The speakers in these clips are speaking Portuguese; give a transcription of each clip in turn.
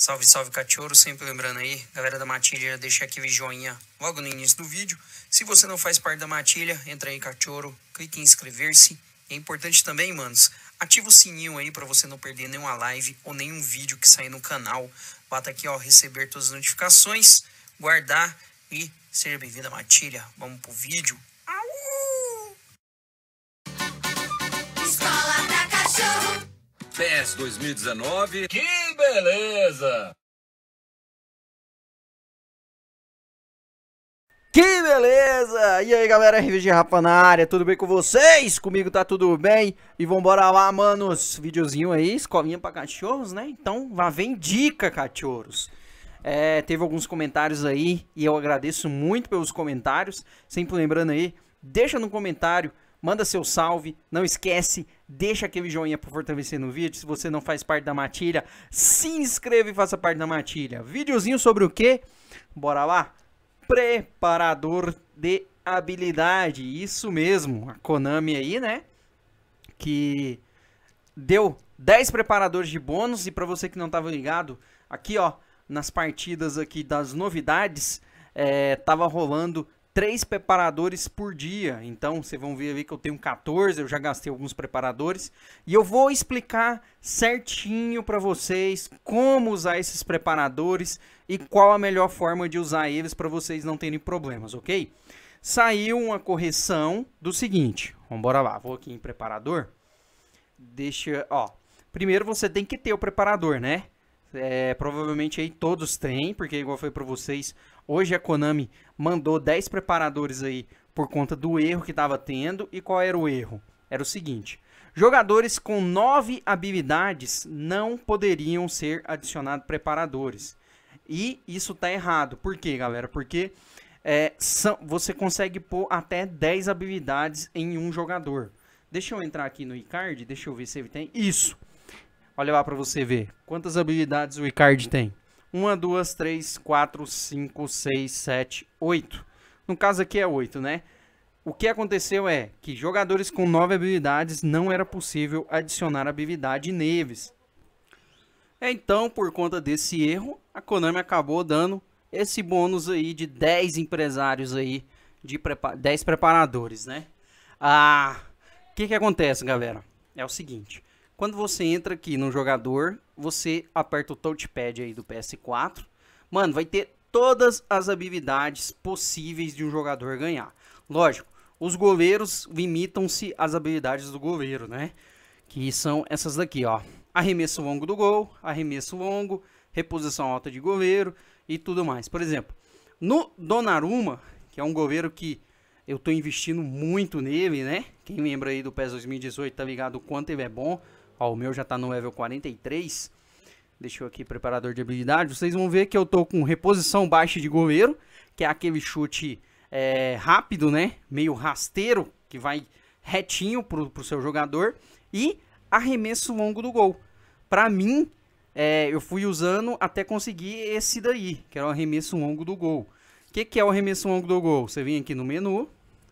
Salve, salve, cachorro. Sempre lembrando aí, galera da matilha, deixa aqui o joinha logo no início do vídeo. Se você não faz parte da matilha, entra aí, cachorro, clique em inscrever-se. É importante também, manos, ativa o sininho aí para você não perder nenhuma live ou nenhum vídeo que sair no canal. Bata aqui, ó, receber todas as notificações, guardar e seja bem-vindo à matilha. Vamos pro vídeo. Au! Escola pra cachorro. PES 2019 beleza! Que beleza! E aí galera, RVG Rafa na área, tudo bem com vocês? Comigo tá tudo bem? E vambora lá, manos! Videozinho aí, escolinha pra cachorros, né? Então, vá vem dica, cachorros! É, teve alguns comentários aí e eu agradeço muito pelos comentários. Sempre lembrando aí, deixa no comentário, manda seu salve, não esquece, deixa aquele joinha para fortalecer no vídeo. Se você não faz parte da matilha, se inscreva e faça parte da matilha. Videozinho sobre o quê? Bora lá? Preparador de habilidade. Isso mesmo, a Konami aí, né? Que deu 10 preparadores de bônus e para você que não estava ligado, aqui ó, nas partidas aqui das novidades, é, tava rolando três preparadores por dia. Então, vocês vão ver ali que eu tenho 14, eu já gastei alguns preparadores. E eu vou explicar certinho para vocês como usar esses preparadores e qual a melhor forma de usar eles para vocês não terem problemas, ok? Saiu uma correção do seguinte. Vamos bora lá. Vou aqui em preparador. Deixa, ó. Primeiro você tem que ter o preparador, né? É, provavelmente aí todos têm, porque igual foi para vocês, Hoje a Konami mandou 10 preparadores aí por conta do erro que estava tendo. E qual era o erro? Era o seguinte: jogadores com 9 habilidades não poderiam ser adicionados preparadores. E isso tá errado. Por quê, galera? Porque é, são, você consegue pôr até 10 habilidades em um jogador. Deixa eu entrar aqui no Icard, deixa eu ver se ele tem. Isso! Olha lá para você ver quantas habilidades o Icard tem. 1, 2, 3, 4, 5, 6, 7, 8. No caso aqui é 8, né? O que aconteceu é que jogadores com 9 habilidades não era possível adicionar habilidade neles. Então, por conta desse erro, a Konami acabou dando esse bônus aí de 10 empresários aí, de prepa 10 preparadores, né? Ah, o que que acontece, galera? É o seguinte, quando você entra aqui no jogador, você aperta o touchpad aí do PS4. Mano, vai ter todas as habilidades possíveis de um jogador ganhar. Lógico, os goleiros limitam-se às habilidades do goleiro, né? Que são essas daqui, ó. Arremesso longo do gol, arremesso longo, reposição alta de goleiro e tudo mais. Por exemplo, no Donnarumma, que é um goleiro que eu tô investindo muito nele, né? Quem lembra aí do PES 2018 tá ligado o quanto ele é bom. Ó, o meu já está no level 43. Deixa eu aqui preparador de habilidade. Vocês vão ver que eu tô com reposição baixa de goleiro, que é aquele chute é, rápido, né? Meio rasteiro, que vai retinho pro, pro seu jogador. E arremesso longo do gol. Para mim, é, eu fui usando até conseguir esse daí, que era o arremesso longo do gol. O que, que é o arremesso longo do gol? Você vem aqui no menu,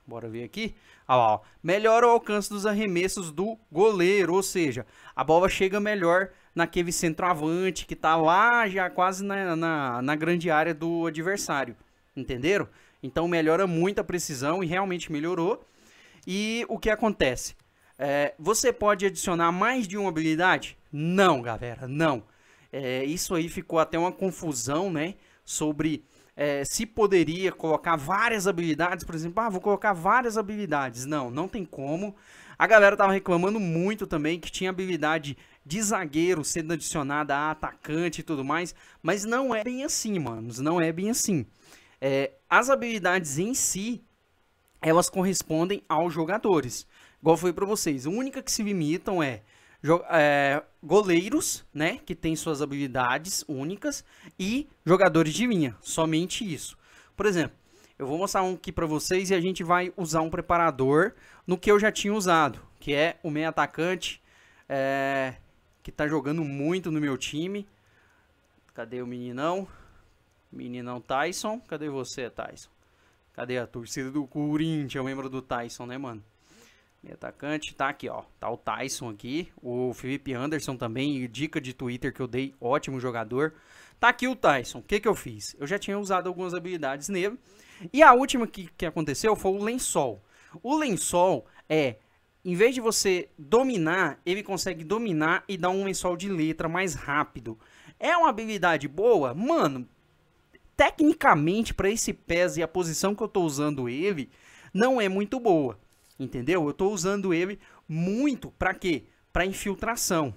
Bora ver aqui. Ah, ó, melhora o alcance dos arremessos do goleiro, ou seja, a bola chega melhor naquele centroavante que tá lá já quase na, na, na grande área do adversário, entenderam? Então melhora muito a precisão e realmente melhorou. E o que acontece? É, você pode adicionar mais de uma habilidade? Não, galera, não. É, isso aí ficou até uma confusão, né? Sobre é, se poderia colocar várias habilidades, por exemplo, ah, vou colocar várias habilidades. Não, não tem como. A galera tava reclamando muito também que tinha habilidade de zagueiro sendo adicionada a atacante e tudo mais, mas não é bem assim, manos, não é bem assim. É, as habilidades em si, elas correspondem aos jogadores. Igual foi para vocês, a única que se limitam é é, goleiros, né, que têm suas habilidades únicas e jogadores de linha, somente isso. Por exemplo, eu vou mostrar um aqui para vocês e a gente vai usar um preparador no que eu já tinha usado, que é o meio atacante, é, que está jogando muito no meu time. Cadê o meninão? Meninão Tyson, cadê você, Tyson? Cadê a torcida do Corinthians? o membro do Tyson, né, mano? Meio atacante, tá aqui, ó. Tá o Tyson aqui. O Felipe Anderson também, dica de Twitter que eu dei, ótimo jogador. Tá aqui o Tyson. O que, que eu fiz? Eu já tinha usado algumas habilidades nele. E a última que, que aconteceu foi o lençol. O lençol é, em vez de você dominar, ele consegue dominar e dar um lençol de letra mais rápido. É uma habilidade boa? Mano, tecnicamente, para esse pés e a posição que eu tô usando ele, não é muito boa entendeu? Eu estou usando ele muito para quê? Para infiltração.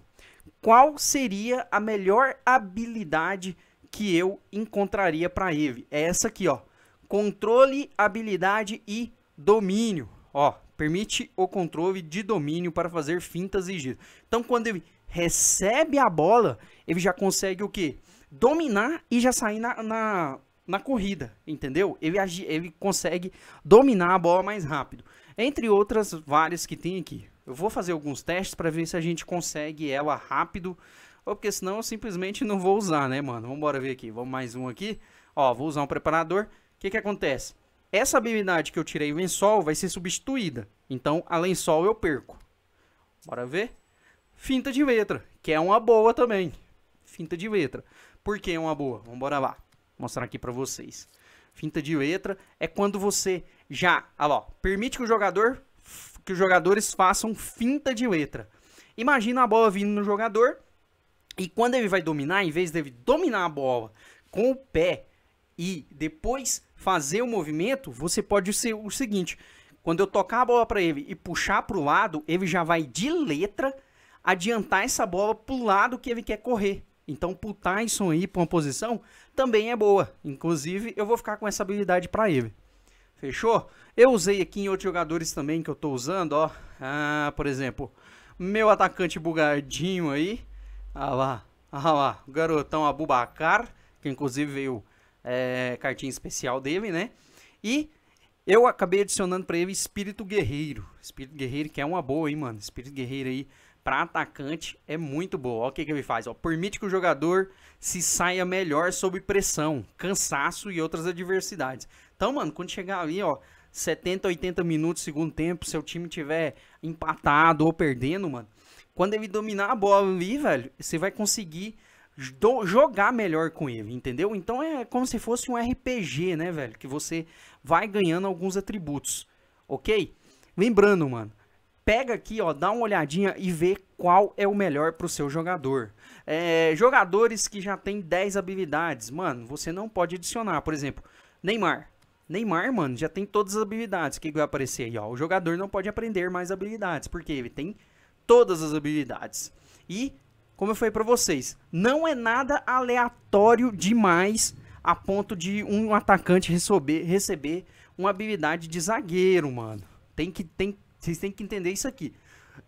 Qual seria a melhor habilidade que eu encontraria para ele? É essa aqui, ó. Controle, habilidade e domínio. Ó, permite o controle de domínio para fazer fintas e giros. Então, quando ele recebe a bola, ele já consegue o quê? Dominar e já sair na, na, na corrida, entendeu? Ele, ele consegue dominar a bola mais rápido. Entre outras várias que tem aqui. Eu vou fazer alguns testes para ver se a gente consegue ela rápido. Ou porque senão eu simplesmente não vou usar, né, mano? Vamos embora ver aqui. Vamos mais um aqui. Ó, vou usar um preparador. O que que acontece? Essa habilidade que eu tirei o lençol vai ser substituída. Então, a lençol eu perco. Bora ver? Finta de letra, que é uma boa também. Finta de letra. Por que é uma boa? Vamos bora lá. Vou mostrar aqui para vocês. Finta de letra é quando você já, olha lá, permite que o jogador que os jogadores façam finta de letra. Imagina a bola vindo no jogador e quando ele vai dominar, em vez ele dominar a bola com o pé e depois fazer o movimento, você pode ser o seguinte: quando eu tocar a bola para ele e puxar para o lado, ele já vai de letra adiantar essa bola para o lado que ele quer correr. Então, o Tyson ir para uma posição também é boa. Inclusive, eu vou ficar com essa habilidade para ele. Fechou? Eu usei aqui em outros jogadores também que eu tô usando, ó. Ah, por exemplo, meu atacante bugadinho aí. Ah lá, ah lá, o garotão Abubacar, que inclusive veio é, cartinha especial dele, né? E eu acabei adicionando para ele Espírito Guerreiro. Espírito Guerreiro que é uma boa, hein, mano? Espírito Guerreiro aí para atacante é muito boa. Olha o que, que ele faz. Ó. Permite que o jogador se saia melhor sob pressão, cansaço e outras adversidades. Então, mano, quando chegar ali, ó, 70, 80 minutos, segundo tempo, seu time tiver empatado ou perdendo, mano, quando ele dominar a bola ali, velho, você vai conseguir jogar melhor com ele, entendeu? Então é como se fosse um RPG, né, velho? Que você vai ganhando alguns atributos, ok? Lembrando, mano, pega aqui, ó, dá uma olhadinha e vê qual é o melhor para o seu jogador. É, jogadores que já tem 10 habilidades, mano, você não pode adicionar. Por exemplo, Neymar. Neymar, mano, já tem todas as habilidades. O que vai aparecer aí, ó? O jogador não pode aprender mais habilidades, porque ele tem todas as habilidades. E, como eu falei para vocês, não é nada aleatório demais a ponto de um atacante receber, receber uma habilidade de zagueiro, mano. Tem que, tem, vocês têm que entender isso aqui.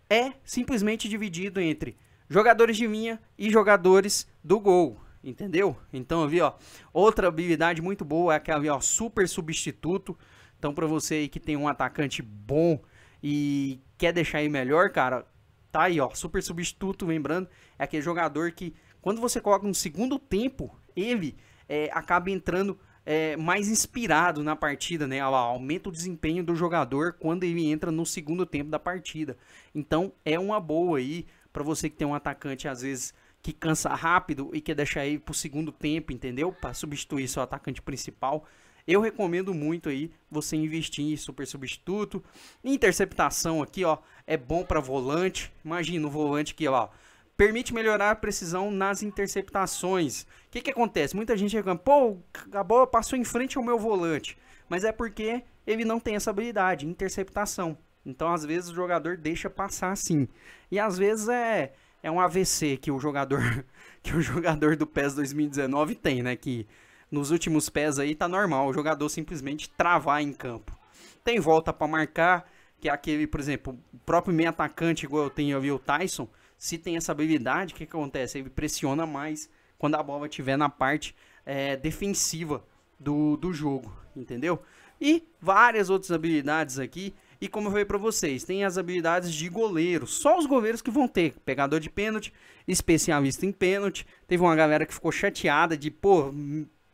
É simplesmente dividido entre jogadores de minha e jogadores do gol. Entendeu? Então, vi, ó, outra habilidade muito boa é aquela, ó, super substituto. Então, para você aí que tem um atacante bom e quer deixar aí melhor, cara, tá aí, ó, super substituto, lembrando, é aquele jogador que quando você coloca um segundo tempo, ele é, acaba entrando é, mais inspirado na partida, né? Ela aumenta o desempenho do jogador quando ele entra no segundo tempo da partida. Então é uma boa aí para você que tem um atacante às vezes que cansa rápido e quer deixar ele pro segundo tempo, entendeu? Para substituir seu atacante principal. Eu recomendo muito aí você investir em super substituto. Interceptação aqui, ó, é bom para volante. Imagina o volante que, ó, permite melhorar a precisão nas interceptações. O que, que acontece? Muita gente reclama, pô, a bola passou em frente ao meu volante. Mas é porque ele não tem essa habilidade, interceptação. Então, às vezes, o jogador deixa passar assim. E às vezes é, é um AVC que o jogador que o jogador do PES 2019 tem, né? Que nos últimos pés aí tá normal o jogador simplesmente travar em campo. Tem volta para marcar, que é aquele, por exemplo, o próprio meio atacante, igual eu tenho ali, o Tyson, se tem essa habilidade, o que, que acontece? Ele pressiona mais quando a bola estiver na parte é, defensiva do, do jogo, entendeu? E várias outras habilidades aqui. E como eu falei para vocês, tem as habilidades de goleiro. Só os goleiros que vão ter. Pegador de pênalti, especialista em pênalti. Teve uma galera que ficou chateada de, pô,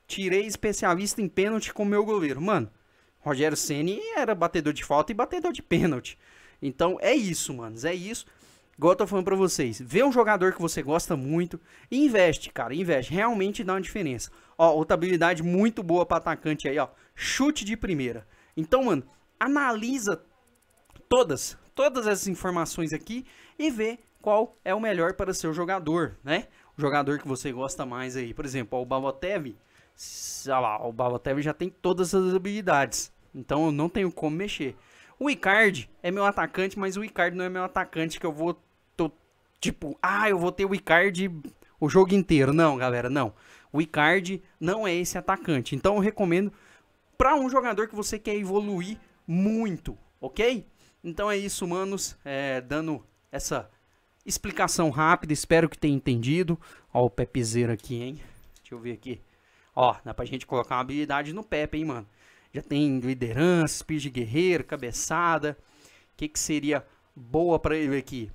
tirei especialista em pênalti com meu goleiro. Mano, Rogério Ceni era batedor de falta e batedor de pênalti. Então é isso, manos, é isso igual eu tô falando pra vocês, vê um jogador que você gosta muito e investe, cara, investe. Realmente dá uma diferença. Ó, outra habilidade muito boa pra atacante aí, ó. Chute de primeira. Então, mano, analisa todas, todas essas informações aqui e vê qual é o melhor para seu jogador, né? O jogador que você gosta mais aí. Por exemplo, ó, o Babotev, sei lá, o Babotev já tem todas as habilidades. Então eu não tenho como mexer. O Icardi é meu atacante, mas o Icardi não é meu atacante que eu vou tipo, ah, eu vou ter o icard o jogo inteiro. Não, galera, não. O icard não é esse atacante. Então eu recomendo para um jogador que você quer evoluir muito, ok? Então é isso, manos. É, dando essa explicação rápida, espero que tenha entendido. Ó o Pepezeiro aqui, hein? Deixa eu ver aqui. Ó, dá pra gente colocar uma habilidade no Pepe, hein, mano? Já tem liderança, speed guerreiro, cabeçada. O que, que seria boa para ele aqui?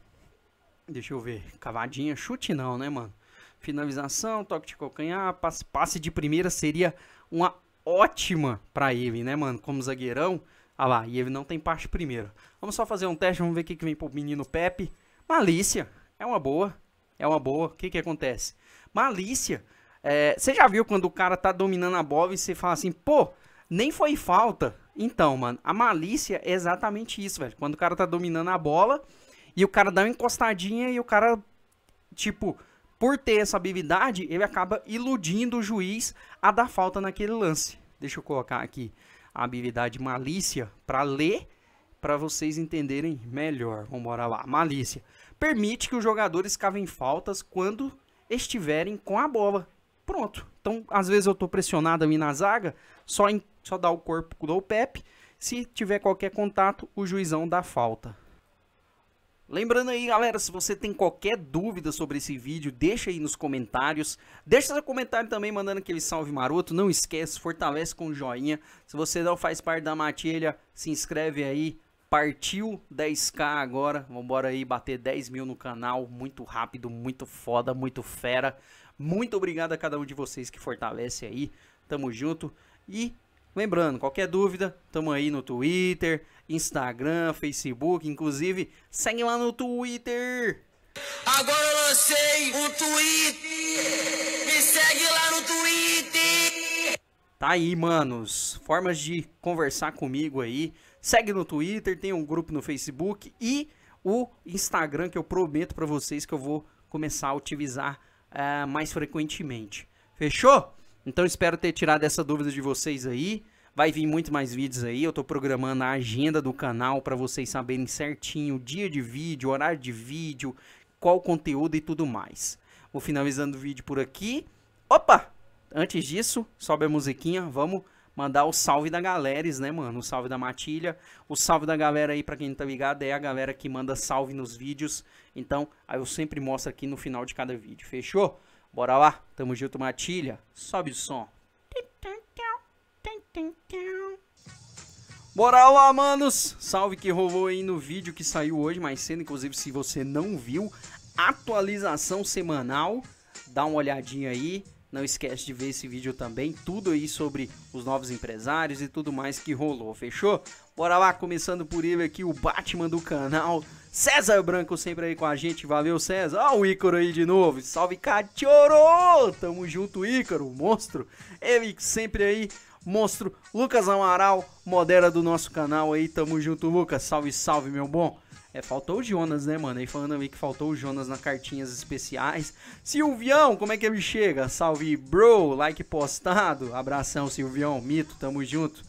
Deixa eu ver. Cavadinha, chute não, né, mano? Finalização, toque de calcanhar, passe, passe de primeira seria uma ótima para ele, né, mano? Como zagueirão. Ah lá, e ele não tem parte primeiro Vamos só fazer um teste, vamos ver o que, que vem pro menino Pepe. Malícia, é uma boa. É uma boa. O que que acontece? Malícia, é, você é, já viu quando o cara tá dominando a bola e você fala assim, pô, nem foi falta. Então, mano, a malícia é exatamente isso, velho. Quando o cara tá dominando a bola e o cara dá uma encostadinha e o cara, tipo, por ter essa habilidade, ele acaba iludindo o juiz a dar falta naquele lance. Deixa eu colocar aqui a habilidade malícia para ler, para vocês entenderem melhor. Vamos embora lá. Malícia. Permite que os jogadores cavem faltas quando estiverem com a bola. Pronto. Então, às vezes eu tô pressionado ali na zaga, só, em, só dá o corpo do Pepe. Se tiver qualquer contato, o juizão dá falta. Lembrando aí, galera, se você tem qualquer dúvida sobre esse vídeo, deixa aí nos comentários. Deixa seu comentário também mandando aquele salve maroto. Não esquece, fortalece com joinha. Se você não faz parte da matilha, se inscreve aí. Partiu 10k agora. Vambora aí bater 10 mil no canal. Muito rápido, muito foda, muito fera. Muito obrigado a cada um de vocês que fortalece aí. Tamo junto. E Lembrando, qualquer dúvida, tamo aí no Twitter, Instagram, Facebook, inclusive, segue lá no Twitter. Agora eu lancei um tweet. Me segue lá no Twitter. Tá aí, manos. Formas de conversar comigo aí. Segue no Twitter, tem um grupo no Facebook e o Instagram que eu prometo para vocês que eu vou começar a utilizar uh, mais frequentemente. Fechou? Então espero ter tirado essa dúvida de vocês aí. Vai vir muito mais vídeos aí. Eu estou programando a agenda do canal para vocês saberem certinho dia de vídeo, horário de vídeo, qual conteúdo e tudo mais. Vou finalizando o vídeo por aqui. Opa! Antes disso, sobe a musiquinha, vamos mandar o salve da galera, né, mano? O salve da Matilha. O salve da galera aí, pra quem não tá ligado, é a galera que manda salve nos vídeos. Então, aí eu sempre mostro aqui no final de cada vídeo. Fechou? Bora lá, tamo junto, Matilha. Sobe o som. Bora lá, manos! Salve que rolou aí no vídeo que saiu hoje mais cedo, inclusive se você não viu, atualização semanal, dá uma olhadinha aí, não esquece de ver esse vídeo também, tudo aí sobre os novos empresários e tudo mais que rolou, fechou? Bora lá, começando por ele aqui, o Batman do canal, César Branco sempre aí com a gente, valeu César. Ó, ah, o Ícaro aí de novo, salve Cachorro! Tamo junto, Ícaro, monstro. Ele sempre aí, monstro. Lucas Amaral, modera do nosso canal aí, tamo junto, Lucas. Salve, salve, meu bom. É, faltou o Jonas, né, mano? Aí falando aí que faltou o Jonas nas cartinhas especiais. Silvião, como é que ele chega? Salve, bro, like postado. Abração, Silvião, mito, tamo junto.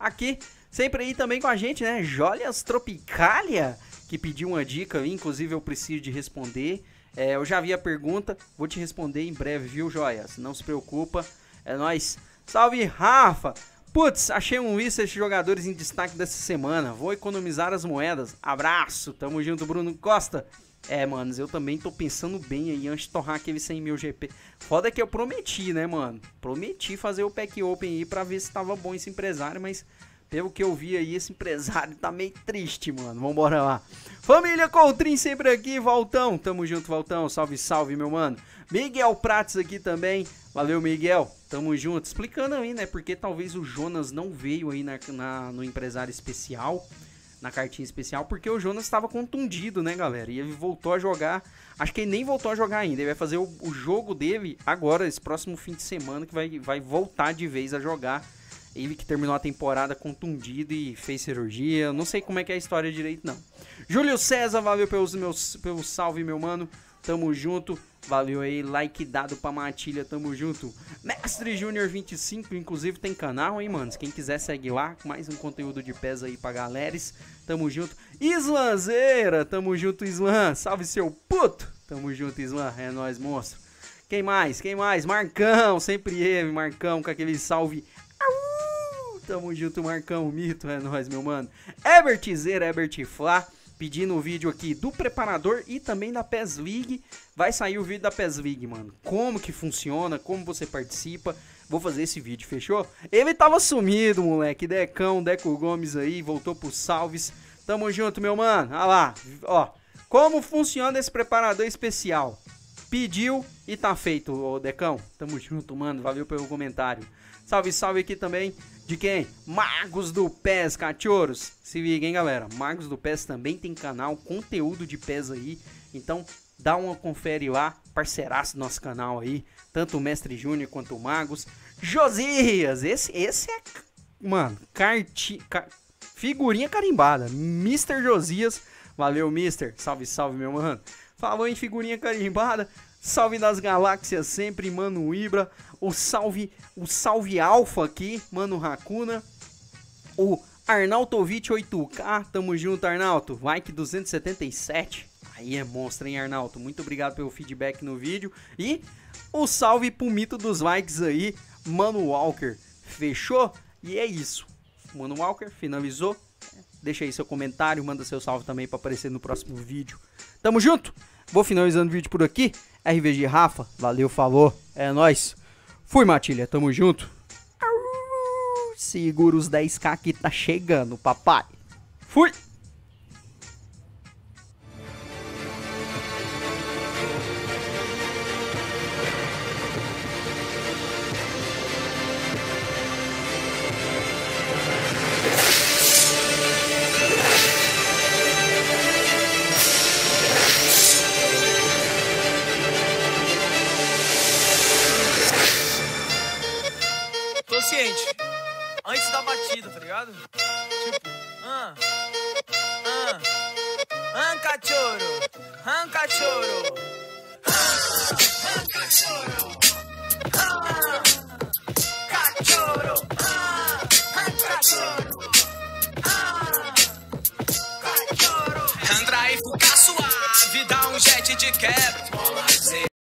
Aqui, sempre aí também com a gente, né? Joias Tropicália que pediu uma dica, inclusive eu preciso de responder. É, eu já vi a pergunta, vou te responder em breve, viu, Joias? Não se preocupa, é nós. Salve, Rafa! Putz, achei um lista de jogadores em destaque dessa semana. Vou economizar as moedas. Abraço, tamo junto, Bruno Costa. É, manos, eu também tô pensando bem aí antes de torrar aquele 100 mil GP. Foda que eu prometi, né, mano? Prometi fazer o pack open aí pra ver se tava bom esse empresário, mas pelo que eu vi aí, esse empresário tá meio triste, mano. Vambora lá. Família Coutrin sempre aqui, Valtão. Tamo junto, Valtão. Salve, salve, meu mano. Miguel Prates aqui também. Valeu, Miguel. Tamo junto. Explicando aí, né? Porque talvez o Jonas não veio aí na, na no empresário especial, na cartinha especial, porque o Jonas estava contundido, né, galera? E ele voltou a jogar. Acho que ele nem voltou a jogar ainda. Ele vai fazer o, o jogo dele agora, esse próximo fim de semana, que vai, vai voltar de vez a jogar ele que terminou a temporada contundido e fez cirurgia. Não sei como é que é a história direito, não. Júlio César, valeu pelos meus, pelo salve, meu mano. Tamo junto. Valeu aí, like dado pra Matilha, tamo junto. Mestre Júnior 25, inclusive tem canal, hein, mano? Quem quiser segue lá, mais um conteúdo de pés aí pra galeres, Tamo junto. Islanzeira, tamo junto, Islan. Salve seu puto. Tamo junto, Islan. É nóis, monstro. Quem mais? Quem mais? Marcão, sempre ele, Marcão, com aquele salve Tamo junto, Marcão. Mito, é nóis, meu mano. Ebert Zera, Ebert Flá. Pedindo o vídeo aqui do preparador e também da PES League. Vai sair o vídeo da PES League, mano. Como que funciona, como você participa. Vou fazer esse vídeo, fechou? Ele tava sumido, moleque. Decão, Deco Gomes aí, voltou pro Salves. Tamo junto, meu mano. Olha lá, ó. Como funciona esse preparador especial? Pediu e tá feito, ô Decão. Tamo junto, mano. Valeu pelo comentário. Salve, salve aqui também de quem? Magos do pés, cachorros. Se liga, hein, galera. Magos do pés também tem canal, conteúdo de pés aí. Então, dá uma confere lá, parceiraço do nosso canal aí. Tanto o Mestre Júnior quanto o Magos. Josias, esse, esse é, mano, carti, car, figurinha carimbada. Mr. Josias, valeu, Mister. Salve, salve, meu mano. Falou em figurinha carimbada, Salve das galáxias sempre, mano Ibra. O salve, o salve Alfa aqui, mano Racuna. O Arnautovic 8K, tamo junto, Arnalto. Vai que 277. Aí é monstro, hein, Arnalto? Muito obrigado pelo feedback no vídeo. E o salve pro mito dos likes aí, Mano Walker. Fechou? E é isso. Mano Walker finalizou. Deixa aí seu comentário, manda seu salve também para aparecer no próximo vídeo. Tamo junto? Vou finalizando o vídeo por aqui. RVG Rafa, valeu, falou, é nós. Fui, Matilha, tamo junto. Segura os 10k que tá chegando, papai. Fui! ligado? Tipo, ah, ah, ah, cachorro, ah, cachorro, ah, cachorro, ah, cachorro, ah, cachorro, ah, cachorro. e ficar suave, dá um jet de quebra.